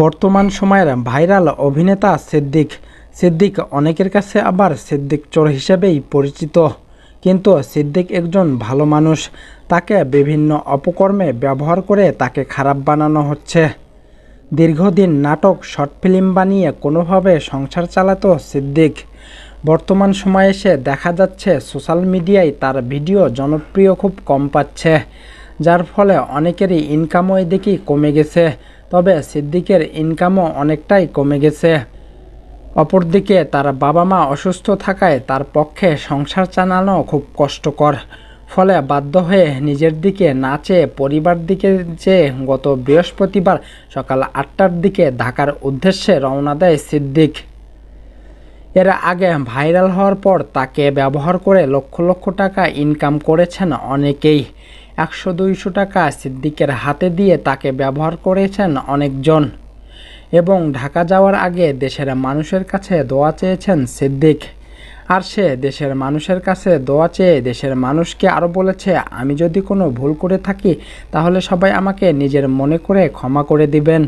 বর্তমান সময়ের ভাইরাল অভিনেতা সিদ্দিক সিদ্দিক অনেকের কাছে আবার সিদ্দিক চোর হিসেবেই পরিচিত কিন্তু সিদ্দিক একজন ভালো মানুষ তাকে বিভিন্ন অপকর্মে ব্যবহার করে তাকে খারাপ বানানো হচ্ছে দীর্ঘদিন নাটক শর্ট ফিল্ম বানিয়ে কোনোভাবে সংসার চালাতো সিদ্দিক বর্তমান সময়ে এসে দেখা যাচ্ছে সোশ্যাল মিডিয়ায় তার ভিডিও জনপ্রিয় খুব কম পাচ্ছে যার ফলে অনেকেরই ইনকামও এদিকেই কমে গেছে তবে সিদ্দিকের ইনকামও অনেকটাই কমে গেছে অপরদিকে তার বাবা মা অসুস্থ থাকায় তার পক্ষে সংসার চালানো খুব কষ্টকর ফলে বাধ্য হয়ে নিজের দিকে না চেয়ে পরিবার দিকে চেয়ে গত বৃহস্পতিবার সকাল আটটার দিকে ঢাকার উদ্দেশ্যে রওনা দেয় সিদ্দিক এর আগে ভাইরাল হওয়ার পর তাকে ব্যবহার করে লক্ষ লক্ষ টাকা ইনকাম করেছেন অনেকেই একশো দুইশো টাকা সিদ্দিকের হাতে দিয়ে তাকে ব্যবহার করেছেন অনেকজন এবং ঢাকা যাওয়ার আগে দেশের মানুষের কাছে দোয়া চেয়েছেন সিদ্দিক আর সে দেশের মানুষের কাছে দোয়া চেয়ে দেশের মানুষকে আরও বলেছে আমি যদি কোনো ভুল করে থাকি তাহলে সবাই আমাকে নিজের মনে করে ক্ষমা করে দিবেন